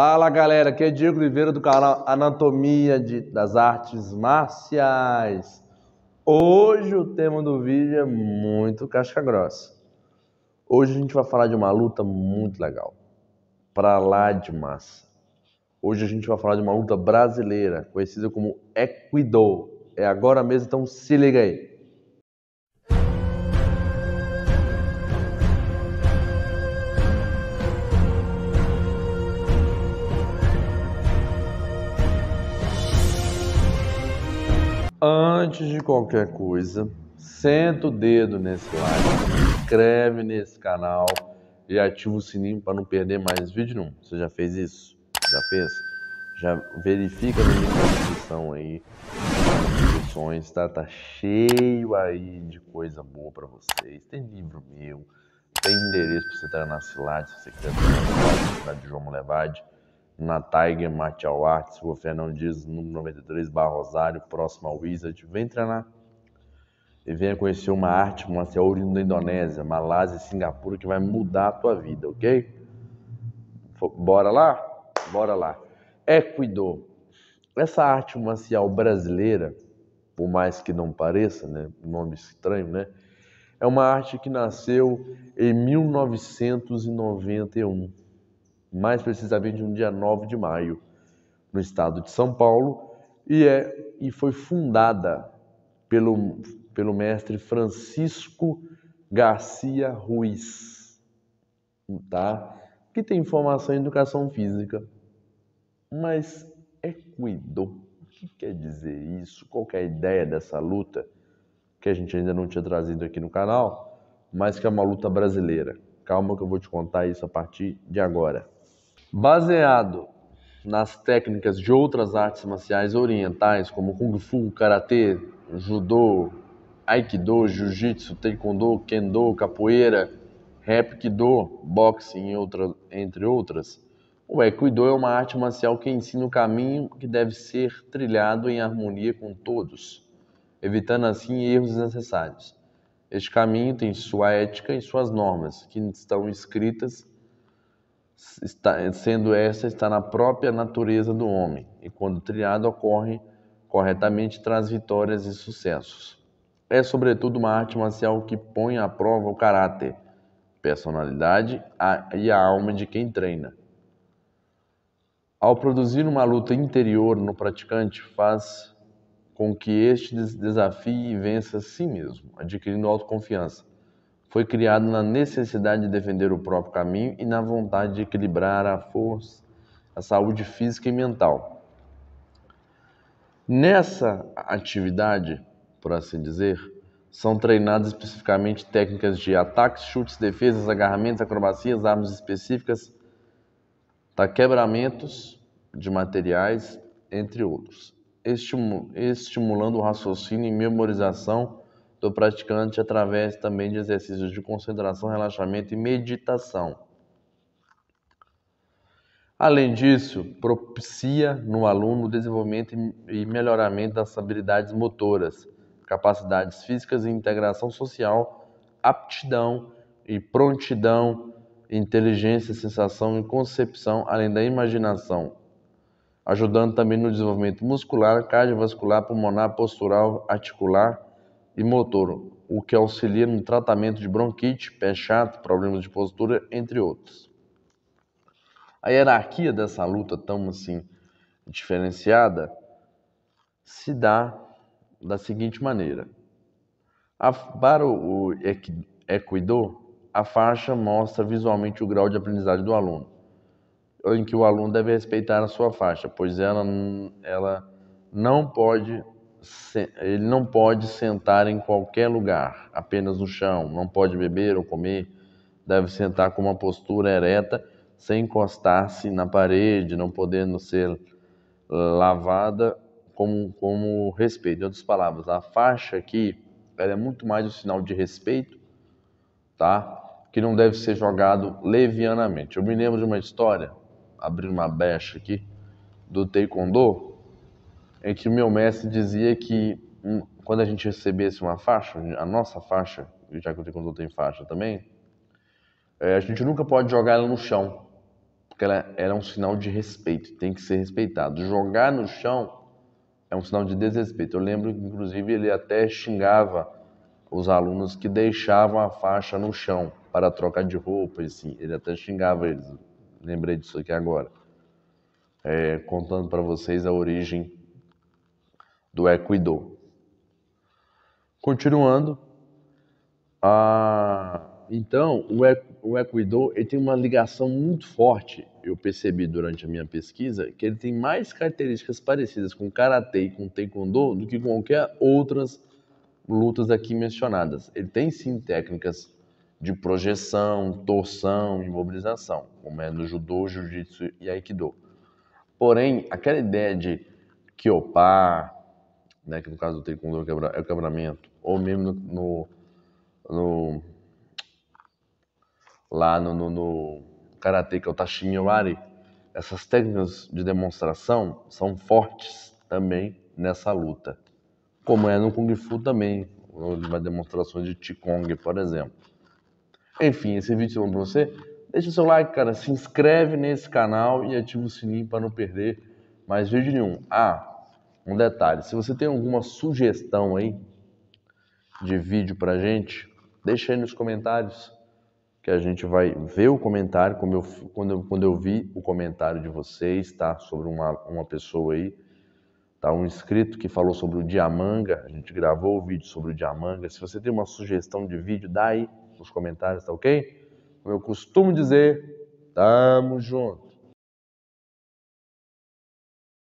Fala galera, aqui é Diego Oliveira do canal Anatomia de, das Artes Marciais. Hoje o tema do vídeo é muito casca grossa. Hoje a gente vai falar de uma luta muito legal, pra lá de massa. Hoje a gente vai falar de uma luta brasileira, conhecida como Equidô. É agora mesmo, então se liga aí. antes de qualquer coisa, senta o dedo nesse like, se inscreve nesse canal e ativa o sininho para não perder mais vídeo nenhum. Você já fez isso? Já fez? Já verifica no link da descrição aí inscrições, tá? Tá cheio aí de coisa boa para vocês. Tem livro meu, tem endereço para você treinar Cilade, se você quiser treinar na Cilade de João Levade na Tiger Martial Arts, Rua Fernão Dias, número 93, Barro Rosário, próximo ao Wizard. Vem treinar e venha conhecer uma arte marcial oriunda da Indonésia, Malásia e Singapura que vai mudar a tua vida, ok? Bora lá? Bora lá. Equidô. Essa arte marcial brasileira, por mais que não pareça, né? Nome estranho, né? É uma arte que nasceu em 1991 mais precisamente no dia 9 de maio, no estado de São Paulo, e, é, e foi fundada pelo, pelo mestre Francisco Garcia Ruiz, tá? que tem formação em educação física. Mas é cuidou. o que quer dizer isso? Qual é a ideia dessa luta, que a gente ainda não tinha trazido aqui no canal, mas que é uma luta brasileira. Calma que eu vou te contar isso a partir de agora. Baseado nas técnicas de outras artes marciais orientais, como Kung Fu, Karatê, Judô, Aikido, Jiu-Jitsu, Taekwondo, Kendo, Capoeira, Hapkido, Boxe, entre outras, o Aikido é uma arte marcial que ensina o caminho que deve ser trilhado em harmonia com todos, evitando assim erros desnecessários. Este caminho tem sua ética e suas normas, que estão escritas está, sendo essa, está na própria natureza do homem, e quando triado ocorre corretamente, traz vitórias e sucessos. É, sobretudo, uma arte marcial que põe à prova o caráter, personalidade e a alma de quem treina. Ao produzir uma luta interior no praticante, faz com que este desafie e vença a si mesmo, adquirindo autoconfiança foi criado na necessidade de defender o próprio caminho e na vontade de equilibrar a força, a saúde física e mental. Nessa atividade, por assim dizer, são treinadas especificamente técnicas de ataques, chutes, defesas, agarramentos, acrobacias, armas específicas, tá, quebramentos de materiais, entre outros, estimulando o raciocínio e memorização do praticante através também de exercícios de concentração, relaxamento e meditação. Além disso, propicia no aluno o desenvolvimento e melhoramento das habilidades motoras, capacidades físicas e integração social, aptidão e prontidão, inteligência, sensação e concepção, além da imaginação, ajudando também no desenvolvimento muscular, cardiovascular, pulmonar, postural, articular e motor, o que auxilia no tratamento de bronquite, pé chato, problemas de postura, entre outros. A hierarquia dessa luta tão assim diferenciada se dá da seguinte maneira. A, para o, o a faixa mostra visualmente o grau de aprendizagem do aluno, em que o aluno deve respeitar a sua faixa, pois ela, ela não pode ele não pode sentar em qualquer lugar, apenas no chão, não pode beber ou comer, deve sentar com uma postura ereta, sem encostar-se na parede, não podendo ser lavada como, como respeito. Em outras palavras, a faixa aqui ela é muito mais um sinal de respeito, tá? Que não deve ser jogado levianamente. Eu me lembro de uma história, abrindo uma becha aqui, do taekwondo, é que o meu mestre dizia que hum, quando a gente recebesse uma faixa, a nossa faixa, já que o Taekwondo tem faixa também, é, a gente nunca pode jogar ela no chão, porque ela, ela é um sinal de respeito, tem que ser respeitado. Jogar no chão é um sinal de desrespeito. Eu lembro que, inclusive, ele até xingava os alunos que deixavam a faixa no chão para trocar de roupa, assim. ele até xingava eles. Lembrei disso aqui agora. É, contando para vocês a origem do Equidor. Continuando, então o Equidor ele tem uma ligação muito forte, eu percebi durante a minha pesquisa, que ele tem mais características parecidas com Karatê e com Taekwondo do que com qualquer outras lutas aqui mencionadas. Ele tem sim técnicas de projeção, torção, imobilização, como é no Judô, Jiu-Jitsu e Aikido. Porém, aquela ideia de Kyopar, né, que no caso do taekwondo é, é o quebramento, ou mesmo no, no, no lá no, no, no karatê, que é o tashiwari, essas técnicas de demonstração são fortes também nessa luta. Como é no Kung Fu também, uma demonstração de Qigong, por exemplo. Enfim, esse vídeo é é para você. Deixa o seu like, cara, se inscreve nesse canal e ativa o sininho para não perder mais vídeo nenhum. Ah, um detalhe, se você tem alguma sugestão aí de vídeo pra gente, deixa aí nos comentários, que a gente vai ver o comentário, como eu, quando, eu, quando eu vi o comentário de vocês, tá? Sobre uma, uma pessoa aí, tá? Um inscrito que falou sobre o Diamanga, a gente gravou o vídeo sobre o Diamanga. Se você tem uma sugestão de vídeo, dá aí nos comentários, tá ok? Como eu costumo dizer, tamo junto.